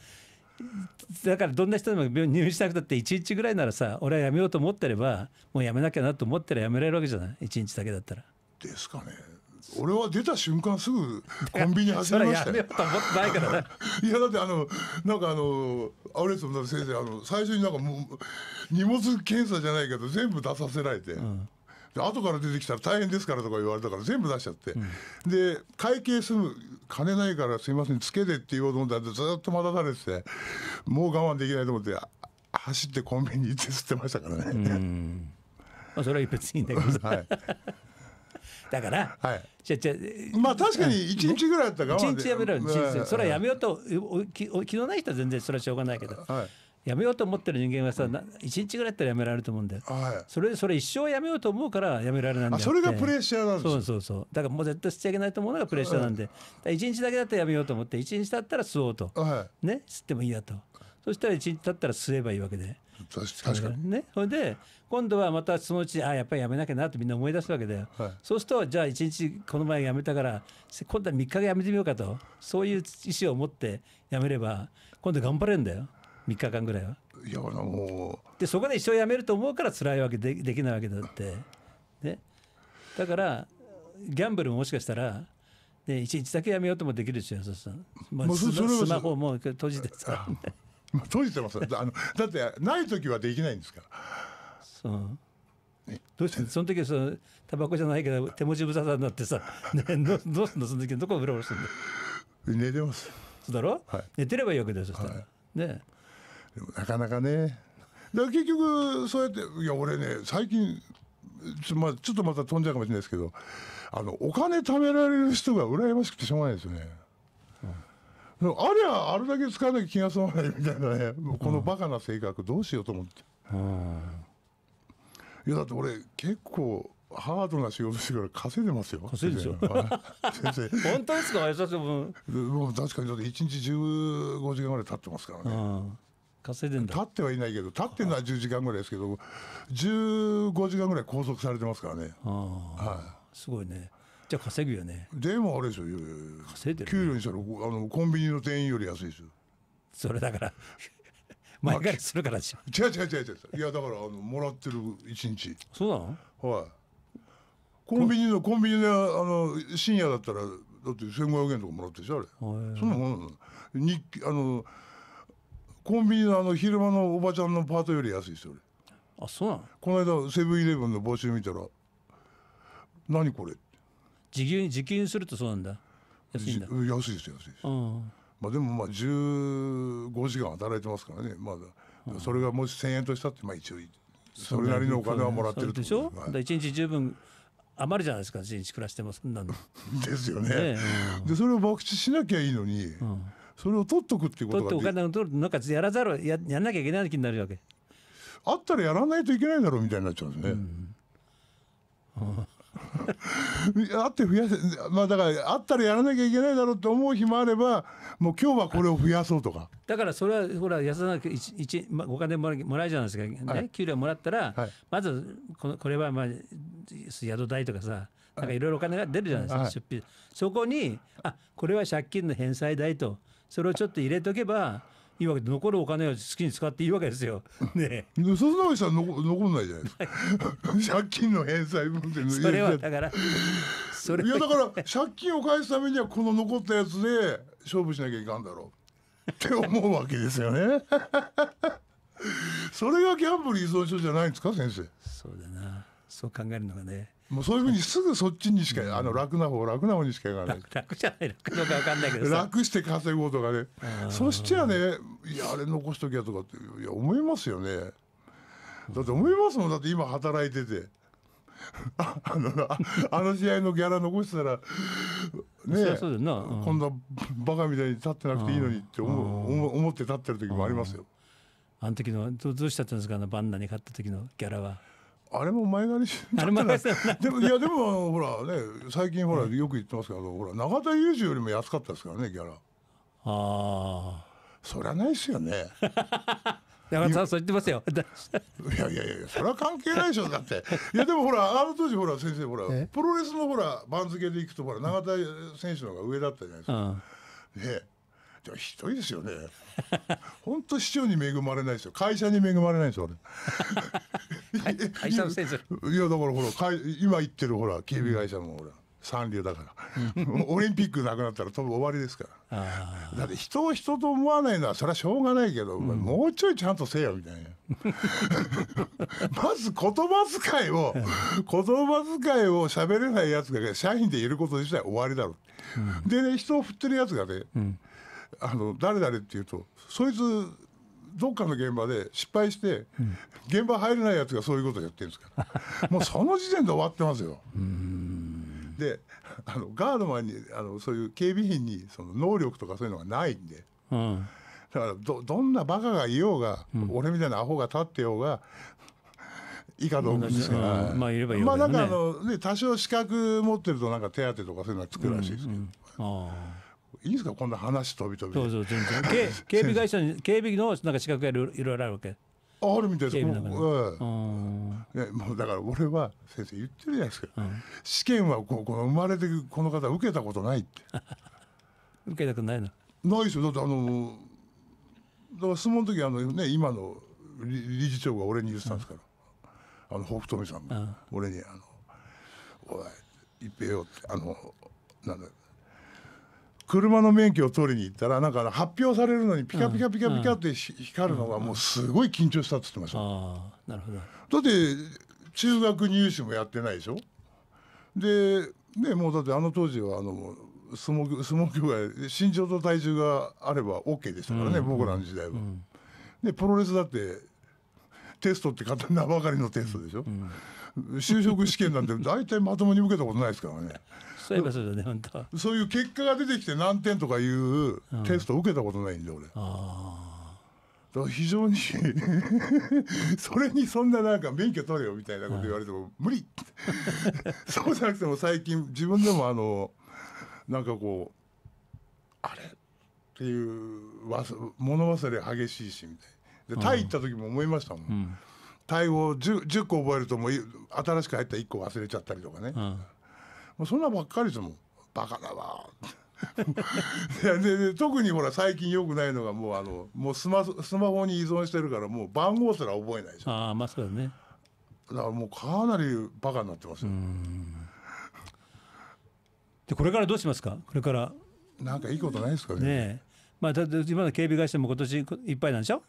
だからどんな人でも入院しなくたって1日ぐらいならさ俺はやめようと思ってればもうやめなきゃなと思ったらやめられるわけじゃない1日だけだったら。ですかね。俺は出た瞬間すぐ コンビニ走りましたよ。ないからね。いやだってあのなんかあのアウレスの先生あの最初になんかもう荷物検査じゃないけど全部出させられて。うんで後から出てきたら大変ですからとか言われたから全部出しちゃって、うん、で会計すむ金ないからすいませんつけてって言おうと思ったらずっと待たされててもう我慢できないと思って走ってコンビニ行って吸ってましたからね。まあ、それは別にいいんだけど、はい、だから、はい、まあ確かに1日ぐらいだったら我慢で、1日やめろ、うん、それはやめようと、気のない人は全然それはしょうがないけど。はいやめようと思ってる人間はさ、うん、1日ぐらいだったらやめられると思うんだよ、はい、それそれ一生やめようと思うからやめられないんだそれがプレッシャーなんですそうそうそうだからもう絶対しちゃいけないと思うのがプレッシャーなんで、はい、1日だけだったらやめようと思って1日経ったら吸おうと、はい、ね吸ってもいいやとそしたら1日経ったら吸えばいいわけで確かにねそれで今度はまたそのうちあやっぱりやめなきゃなってみんな思い出すわけだよ、はい、そうするとじゃあ1日この前やめたから今度は3日でやめてみようかとそういう意思を持ってやめれば今度頑張れるんだよ3日間ぐらいは。いやもうでそこで一生辞めると思うから辛いわけでできないわけだって、ね、だからギャンブルももしかしたら、ね、一日だけ辞めようともできるでしょそうたら、まあ、スマホもう閉じてさ、まあ、閉じてますあのだってない時はできないんですから。そうどうしてその時そのタバコじゃないけど手持ち無沙汰になってさ、ね、どうすんのその時どこをうろうろすんだ寝てますそうだろ、はい、寝てればいいわけだですよ、はい、ねでもなかなかねだ結局そうやっていや俺ね最近ちょ,、まちょっとまた飛んじゃうかもしれないですけどあのお金貯められる人が羨ましくてしょうがないですよね。うん、ありゃあれだけ使わなきゃ気が済まないみたいなねこのバカな性格どうしようと思って、うん、いやだって俺結構ハードな仕事してから稼いでますよ。稼いでしょ。先生。本当ですか、挨拶さん。もう確かにちょっと一日十五時間ぐらい経ってますからね。稼いでんだ立ってはいないけど立ってるのは10時間ぐらいですけど15時間ぐらい拘束されてますからねはい、すごいねじゃあ稼ぐよねでもあれですよ稼いでる、ね、給料にしたらあのコンビニの店員より安いですよそれだから 前借りするからでしょ、まあ、違う違う違う違ういやだからあのもらってる一日そうなのはいコンビニのコンビニであの深夜だったらだって1500円とかもらってるしあれそんなもん日あのコンビニのあの昼間のおばちゃんのパートより安いですよあそうなのこの間セブンイレブンの募集見たら「何これ」時給に時給にするとそうなんだ安いんだ安いです安いです、うん、まあ、でもまあ15時間働いてますからねまだ、あ、それがもし1,000円としたってまあ一応それなりのお金はもらってるでしょ、はい、1日十分余るじゃないですか一日暮らしてます ですよね、ね、でそれを博打しなきゃいいのに、うんそれを取っとくっていうことが取ってお金を取るなんかやらざるややんなきゃいけない気になるわけあったらやらないといけないだろうみたいになっちゃうんですね、うん あって増やせまあだからあったらやらなきゃいけないだろうと思う日もあればもう今日はこれを増やそうとかだからそれはほら安田さん一お金もらえじゃないですか、ね、はい、給料もらったら、はい、まずこのこれはまあ宿代とかさなんかいろいろお金が出るじゃないですか、はい、出費そこにあこれは借金の返済代とそれをちょっと入れとけばいいわけで残るお金を好きに使っていいわけですよ。ねそんなことし残残んないじゃないですか借金の返済分でそれはだからそれいやだから借金を返すためにはこの残ったやつで勝負しなきゃいかんだろうって思うわけですよね。それがギャンブル依存症じゃないんですか先生。そうだなそう考えるのがねもうそういうふうにすぐそっちにしか、あの楽な方楽な方にしかいかない楽じゃない楽のか分かんないけど楽して稼ごうとかねそしてはねいやあれ残しときゃとかっていや思いますよねだって思いますもんだって今働いてて あのあの試合のギャラ残してたらねそう、ん、こんなバカみたいに立ってなくていいのにって思思って立ってる時もありますよ。あの時のどうしちゃったんですかあのバンナに勝った時のギャラは。あれも前借りしあれ前借りしでもいやでもほらね最近ほらよく言ってますけど、ほら永田裕二よりも安かったですからねギャラああそりゃないですよね 山田さんそう言ってますよ。いやいやいや、それは関係ないでしょだって。いやでもほらあの当時ほら先生ほらプロレスのほら番付でいくとほら永田選手の方が上だったじゃないですか。うってひどいですよね 本当市長に恵まれないですよ会社に恵まれないですよ 会社のせいです いやだからほら今言ってるほら警備会社もほら、三流だから、オリンピックなくなったら多分終わりですからだって人を人と思わないのはそれはしょうがないけど、うん、もうちょいちゃんとせえよみたいなまず言葉遣いを言葉遣いを喋れないやつが社員でいること自体終わりだろう、うん、でね人を振ってるやつがね、うんあの誰々っていうとそいつどっかの現場で失敗して、うん、現場入れないやつがそういうことをやってるんですから もうその時点で終わってますよ。であのガードマンにあのそういう警備員にその能力とかそういうのがないんで、うん、だからどどんなバカがいようが、うん、俺みたいなアホが立ってようが以下同ですから、まあ、いればいい、ね、まあなんかあのね多少資格持ってるとなんか手当とかそういうのはつくらしいですけど。うんいいんですかこんな話飛び飛びそうそう全然 警備会社に警備のなんか資格がいろいろあるわけあるみたいですもう,、えもうだから俺は先生言ってるじゃないですか、うん、試験はここの生まれてこの方受けたことないって 受けたくないのないですよだってあのだから相撲の時あのね今の理事長が俺に言ってたんですから、うん、あの北斗さんが俺にあの「おい一平よ」ってあのなんだ車の免許を取りに行ったらなんか発表されるのにピカピカピカピカって光るのがもうすごい緊張したって言ってました。なるほどだって中学入試もやってないでしょでねもうだってあの当時はあの相撲相撲業界身長と体重があれば OK でしたからね、うん、僕らの時代は。うん、でプロレスだってテストって簡単なばかりのテストでしょ、うん、就職試験なんて大体まともに受けたことないですからねそういえばそうだね本当そういう結果が出てきて何点とかいうテストを受けたことないんで俺、うん、あだから非常に それにそんななんか免許取れよみたいなこと言われても無理 そうじゃなくても最近自分でもあのなんかこうあれっていう物忘れ激しいしみたいな。でタイ行った時も思いましたもん、うん、タイ語 10, 10, 個覚えるともう新しく入った1個忘れちゃったりとかね、うん、もうそんなばっかりですもんバカだわ で特にほら最近よくないのがもうあのもうスマスマホに依存してるからもう番号すら覚えないでしょああまあそうだねだからもうかなりバカになってますよでこれからどうしますかこれからなんかいいことないですかねねまあ、だって今の警備会社も今年いっぱいなんでしょ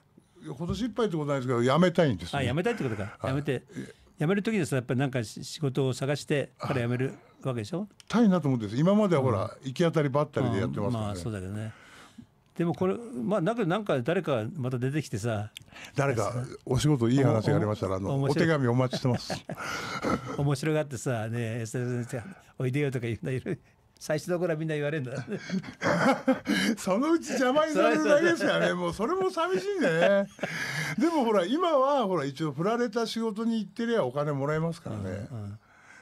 今年いっぱいってことないですけど辞めたいんです、ね、あ辞めたいってことか辞めて辞める時ですやっぱりなんか仕事を探してから辞めるわけでしょたいなと思うんです今まではほら、うん、行き当たりばったりでやってます、ね、まあそうだけどねでもこれまあなんかなんか誰かまた出てきてさ誰かお仕事いい話がありましたらあのお手紙お待ちしてます 面白がってさねえ n s おいでよとか言うんだいろいろ最初の頃はみんな言われるんだ そのうち邪魔にされるだけですからね もうそれも寂しいねでもほら今はほら一応振られた仕事に行ってりゃお金もらえますからね、うんうん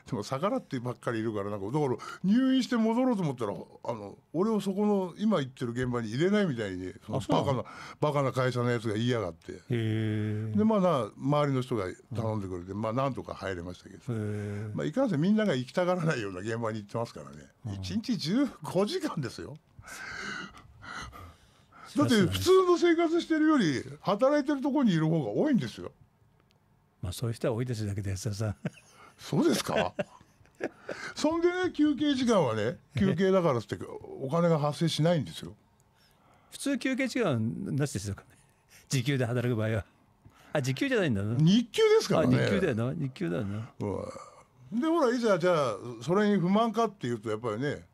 でも逆らってばっかりいるからなんかだから入院して戻ろうと思ったらあの俺をそこの今行ってる現場に入れないみたいにそのバカなバカな会社のやつが言いやがってでまあな周りの人が頼んでくれて、うん、まあなんとか入れましたけど、まあ、いかんせんみんなが行きたがらないような現場に行ってますからね、1日15時間ですよ。だって普通の生活してるより働いてるところにいる方が多いんですよ。まあそういう人は多いですだけで安田さん。そうですかそんでね休憩時間はね休憩だからってお金が発生しないんですよ普通休憩時間なしですよ時給で働く場合はあ時給じゃないんだな日給ですからね日給だよな日給だよなでほらいざじゃあそれに不満かっていうとやっぱりね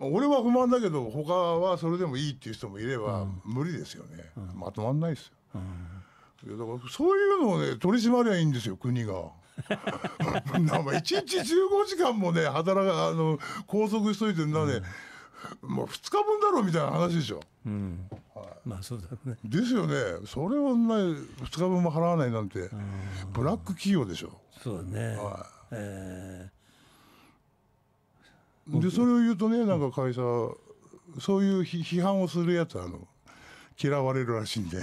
俺は不満だけど他はそれでもいいっていう人もいれば無理ですよね、うん、まとまんないですよ、うん、だからそういうのをね取り締まりゃいいんですよ国が。な1日十五時間もね働かあの拘束しといてなね、もう2日分だろうみたいな話でしょ。うんはい、まあそうだね。ですよね。それはない2日分も払わないなんてブラック企業でしょ。そうね。はい。えー、でそれを言うとねなんか会社、そういう批判をするやつあの嫌われるらしいんで、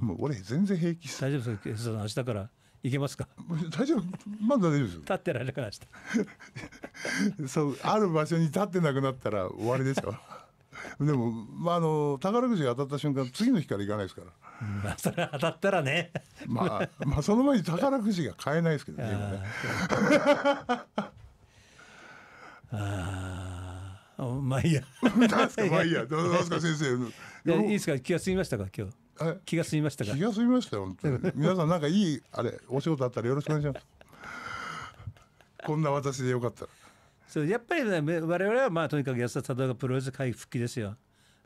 もう俺全然平気大丈夫です明日からいけますか大丈夫まだ大丈夫です立ってられなくなったそうある場所に立ってなくなったら終わりですよ でも、まあ、あの宝くじが当たった瞬間次の日から行かないですからまあそれ当たったらねまあ、まあその前に宝くじが買えないですけどねねああまあいいや。まあいいや。どうですか先生。いやいいですか気が済みましたか今日。気が済みましたか気が済みましたよ本当に 皆さんなんかいいあれお仕事あったらよろしくお願いしますこんな私でよかったらそうやっぱり、ね、我々はまあとにかく安田忠がプロレス回復期ですよ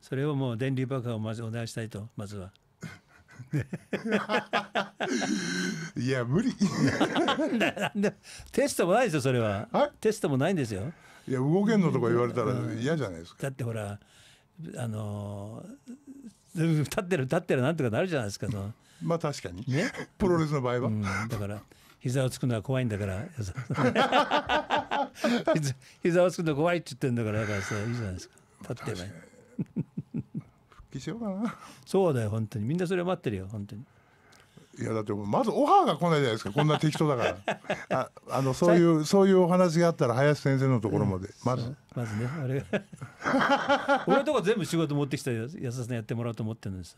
それをもう電流爆破をまずお願いしたいとまずは。いや無理テストもないですよそれはテストもないんですよいや動けんのとか言われたら嫌じゃないですか、うん、だってほらあの立ってる立ってるなんとかなるじゃないですかまあ確かに、ね、プロレスの場合は、うん、だから膝をつくのは怖いんだから 膝をつくの怖いって言ってんだからだからさいいじゃないですか立ってばいい復帰しようかなそうだよ本当にみんなそれ待ってるよ本当にいやだってまずオファーが来ないじゃないですかこんな適当だから ああのそういうそういうお話があったら林先生のところまで、うん、まずまずねあれ 俺とか全部仕事持ってきた安田さんやってもらおうと思ってるんです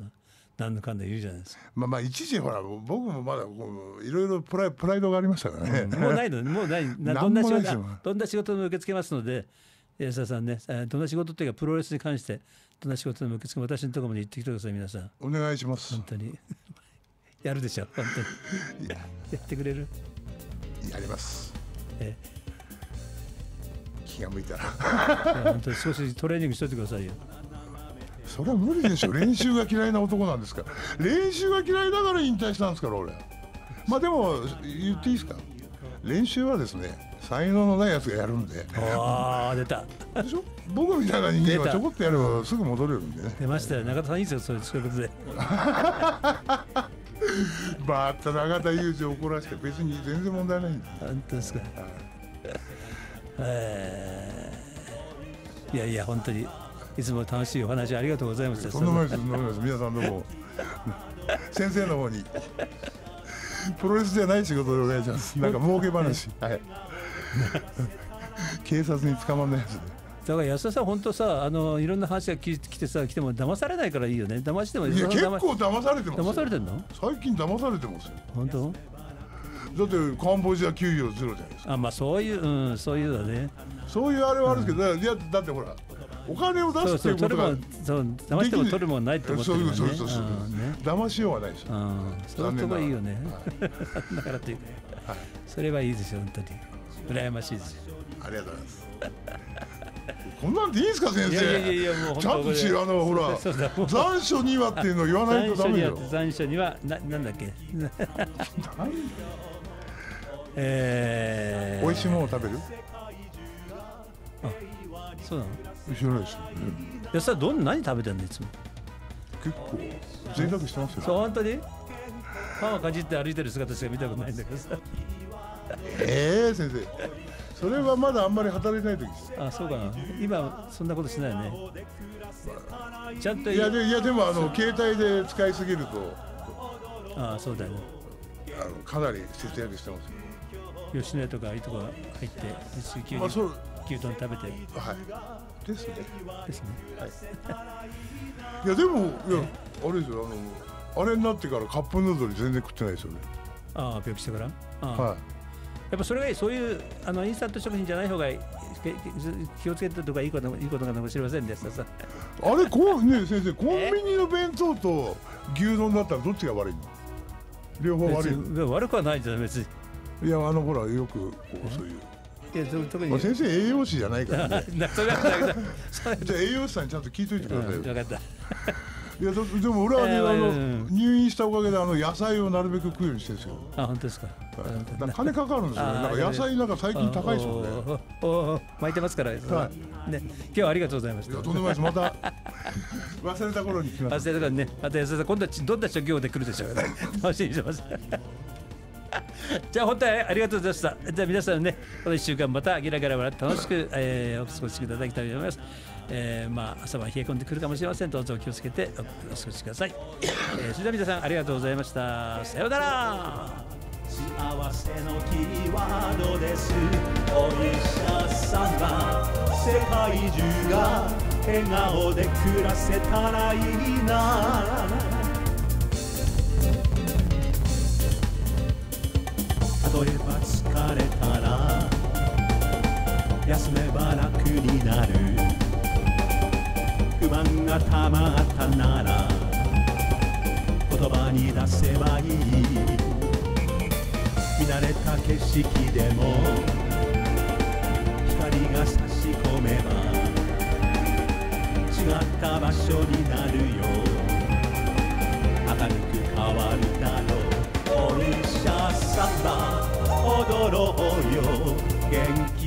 なんのかんだ言うじゃないですか。まあまあ一時ほら僕もまだいろいろプライプライドがありましたからね。うん、もうないのもうないな どんな仕事どんな仕事も受け付けますので安田さんねどんな仕事というかプロレスに関してどんな仕事でも受け付け私のところまで行ってきてください皆さん。お願いします。本当に。やるでしょ本当に やってくれるやりますえ気が向いたら本当に少しトレーニングしといてくださいよそれは無理でしょ練習が嫌いな男なんですから練習が嫌いだから引退したんですから俺まあでも言っていいですか練習はですね才能のないやつがやるんでああ出たでしょ僕みたいな人間はちょこっとやればすぐ戻れるんでね出ましたよ中田さんいいですよそういうことで バッタ永田裕二を怒らせて別に全然問題ないんだ本当ですか、いやいや本当にいつも楽しいお話ありがとうございましそんなもんです皆さんどうも 先生の方にプロレスじゃない仕事でお願いしますなんか儲け話はい 警察に捕まんないやつでだから安田さん本当さあのいろんな話が来てさ来ても騙されないからいいよね騙してもいや結構騙されてます騙されてんの最近騙されてますよ本当だってカンボジア給与ゼロじゃないですかあまあそういううんそういうだねそういうあれはあるんですけど、うん、いやだってほらお金を出すっていうことがそう騙しても取るもんないってことてるねそうそうそうそう、ね、騙しようはないですよ、うん、そういうとこいいよね、はい、だからというか、はい、それはいいですよ本当に羨ましいですよありがとうございますこんなんでいいですか先生いやいやいやもうちゃんとしあのほら残暑にはっていうの言わないとダメよ残暑にはななんだっけ何 えー、美味しいもの食べるあそうなの知らないですよ、ね、うん、い安田どんな何食べてんのいつも結構贅沢してますよそう本当にパンをかじって歩いてる姿しか見たことないんだけどさええー、先生それはまだあんまり働いてない時ですあそうかな今そんなことしないよね、まあ、ちゃんといやでいやでもあの携帯で使いすぎるとあそうだよねあのかなり節約してますよ吉野家とかいいとこ入って普通、そう牛丼食べてはいですねですねはいいやでもいやあれですよあのあれになってからカップヌードル全然食ってないですよねああ病気してからあはいやっぱそれがいいそういうあのインスタント食品じゃない方が気をつけてとかいいこといいことかもしれませんでしたさあれこうね先生コンビニの弁当と牛丼だったらどっちが悪いの両方悪い悪くはないじゃん別にいやあのほらよくこうそういういや特にあ、先生栄養士じゃないからね 栄養士さんにちゃんと聞いといてくださいよ分かったいやでも俺は、ね、あの入院したおかげであの野菜をなるべく食うようにしてるんですよあ本当ですか,、はい、か金かかるんですよなんか野菜なんか最近高いですよねおお巻いてますから、はい、ね今日はありがとうございましたとんでもないですまた 忘れた頃に来まし忘れた頃ねまた安田さ今度はどんな職業で来るでしょう、ね、楽しみにします じゃあ本当にありがとうございましたじゃあ皆さんねこの一週間またゲラゲラ笑って楽しく、えー、お過ごしいただきたいと思いますえー、まあ朝晩冷え込んでくるかもしれませんどうぞ気をつけてお過ごしください、えー、それでは皆さんありがとうございましたさようなら幸せのキーワードですお医者さんが世界中が笑顔で暮らせたらいいな例えば疲れたら休めば楽になる不満がたまったなら言葉に出せばいい見慣れた景色でも光が差し込めば違った場所になるよ明るく変わるだろう「お医者様んは驚うよ元気